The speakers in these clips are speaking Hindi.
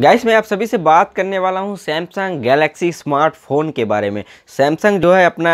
गाइस मैं आप सभी से बात करने वाला हूँ सैमसंग गैलेक्सी स्मार्टफोन के बारे में सैमसंग जो है अपना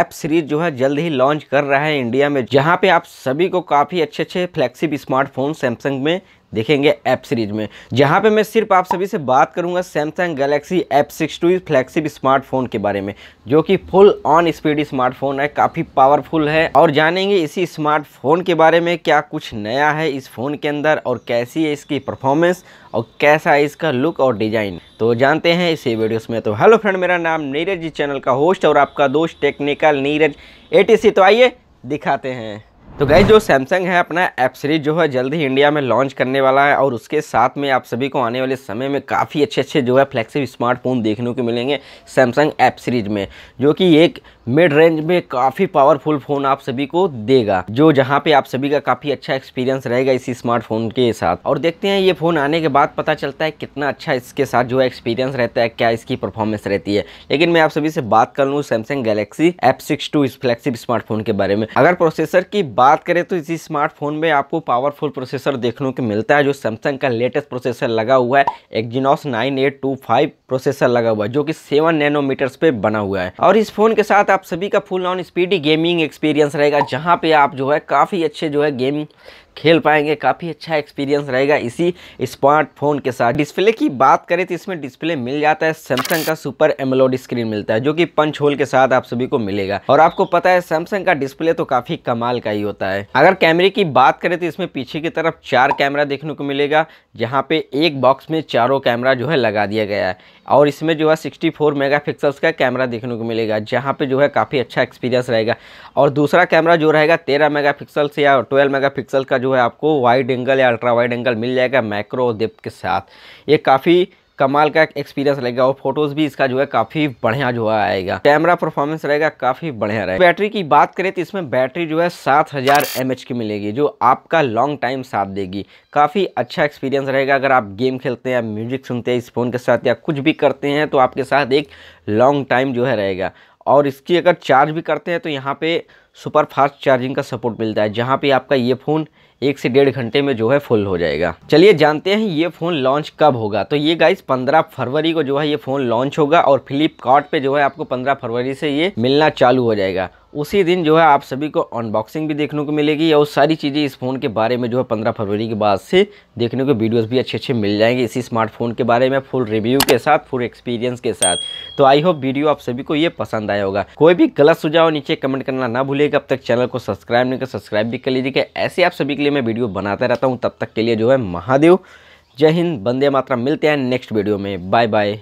ऐप सीरीज जो है जल्द ही लॉन्च कर रहा है इंडिया में जहाँ पे आप सभी को काफ़ी अच्छे अच्छे फ्लैक्सीब स्मार्टफोन सैमसंग में देखेंगे ऐप सीरीज में जहाँ पे मैं सिर्फ आप सभी से बात करूँगा Samsung Galaxy F six two flagship smartphone के बारे में जो कि फुल ऑन स्पीड स्मार्टफोन है काफ़ी पावरफुल है और जानेंगे इसी स्मार्टफोन के बारे में क्या कुछ नया है इस फ़ोन के अंदर और कैसी है इसकी परफॉर्मेंस और कैसा है इसका लुक और डिज़ाइन तो जानते हैं इसी वीडियोस में तो हेलो फ्रेंड मेरा नाम नीरज जी चैनल का होस्ट और आपका दोस्त टेक्निकल नीरज ए तो आइए दिखाते हैं तो गई जो सैमसंग है अपना एप सीरीज जो है जल्द ही इंडिया में लॉन्च करने वाला है और उसके साथ में आप सभी को आने वाले समय में काफ़ी अच्छे अच्छे जो है फ्लैक्सिव स्मार्टफोन देखने को मिलेंगे सैमसंग ऐप सीरीज में जो कि एक मिड रेंज में काफ़ी पावरफुल फ़ोन आप सभी को देगा जो जहाँ पे आप सभी का काफ़ी अच्छा एक्सपीरियंस रहेगा इसी स्मार्टफोन के साथ और देखते हैं ये फ़ोन आने के बाद पता चलता है कितना अच्छा इसके साथ जो एक्सपीरियंस रहता है क्या इसकी परफॉर्मेंस रहती है लेकिन मैं आप सभी से बात कर लू Samsung Galaxy F six two इस स्मार्टफोन के बारे में अगर प्रोसेसर की बात करें तो इसी स्मार्टफोन में आपको पावरफुल प्रोसेसर देखने को मिलता है जो सैमसंग का लेटेस्ट प्रोसेसर लगा हुआ है एक्जीनोस नाइन प्रोसेसर लगा हुआ है जो की सेवन नैनोमीटर पे बना हुआ है और इस फोन के साथ आप सभी का full on speedy gaming experience रहेगा जहाँ पे आप जो है काफ़ी अच्छे जो है गेम खेल पाएंगे काफ़ी अच्छा एक्सपीरियंस रहेगा इसी स्मार्टफोन के साथ डिस्प्ले की बात करें तो इसमें डिस्प्ले मिल जाता है सैमसंग का सुपर एमलोड स्क्रीन मिलता है जो कि पंच होल के साथ आप सभी को मिलेगा और आपको पता है सैमसंग का डिस्प्ले तो काफ़ी कमाल का ही होता है अगर कैमरे की बात करें तो इसमें पीछे की तरफ चार कैमरा देखने को मिलेगा जहाँ पे एक बॉक्स में चारों कैमरा जो है लगा दिया गया है और इसमें जो है सिक्सटी फोर का कैमरा देखने को मिलेगा जहाँ पे जो है काफ़ी अच्छा एक्सपीरियंस रहेगा और दूसरा कैमरा जो रहेगा तेरह मेगा या ट्वेल्व मेगा का जो है आपको वाइड एंगल या अल्ट्रा वाइड एंगल मिल जाएगा मैक्रो डिप के साथ ये काफ़ी कमाल का एक्सपीरियंस रहेगा और फोटोज़ भी इसका जो है काफ़ी बढ़िया जो है आएगा कैमरा परफॉर्मेंस रहेगा काफ़ी बढ़िया रहेगा बैटरी की बात करें तो इसमें बैटरी जो है सात हज़ार एम एच की मिलेगी जो आपका लॉन्ग टाइम साथ देगी काफ़ी अच्छा एक्सपीरियंस रहेगा अगर आप गेम खेलते हैं म्यूजिक सुनते हैं इस फ़ोन के साथ या कुछ भी करते हैं तो आपके साथ एक लॉन्ग टाइम जो है रहेगा और इसकी अगर चार्ज भी करते हैं तो यहाँ पे सुपर फास्ट चार्जिंग का सपोर्ट मिलता है जहाँ पर आपका ये फ़ोन एक से डेढ़ घंटे में जो है फुल हो जाएगा चलिए जानते हैं ये फ़ोन लॉन्च कब होगा तो ये गाइस 15 फरवरी को जो है ये फ़ोन लॉन्च होगा और फ्लिपकार्ट पे जो है आपको 15 फरवरी से ये मिलना चालू हो जाएगा उसी दिन जो है आप सभी को अनबॉक्सिंग भी देखने को मिलेगी और सारी चीज़ें इस फ़ोन के बारे में जो है पंद्रह फरवरी के बाद से देखने को वीडियोस भी अच्छे अच्छे मिल जाएंगे इसी स्मार्टफोन के बारे में फुल रिव्यू के साथ फुल एक्सपीरियंस के साथ तो आई होप वीडियो आप सभी को ये पसंद आया होगा कोई भी गलत सुझाव नीचे कमेंट करना ना भूलेगा अब तक चैनल को सब्सक्राइब नहीं कर सब्सक्राइब भी कर लीजिएगा ऐसे आप सभी के लिए मैं वीडियो बनाता रहता हूँ तब तक के लिए जो है महादेव जय हिंद बंदे मात्रा मिलते हैं नेक्स्ट वीडियो में बाय बाय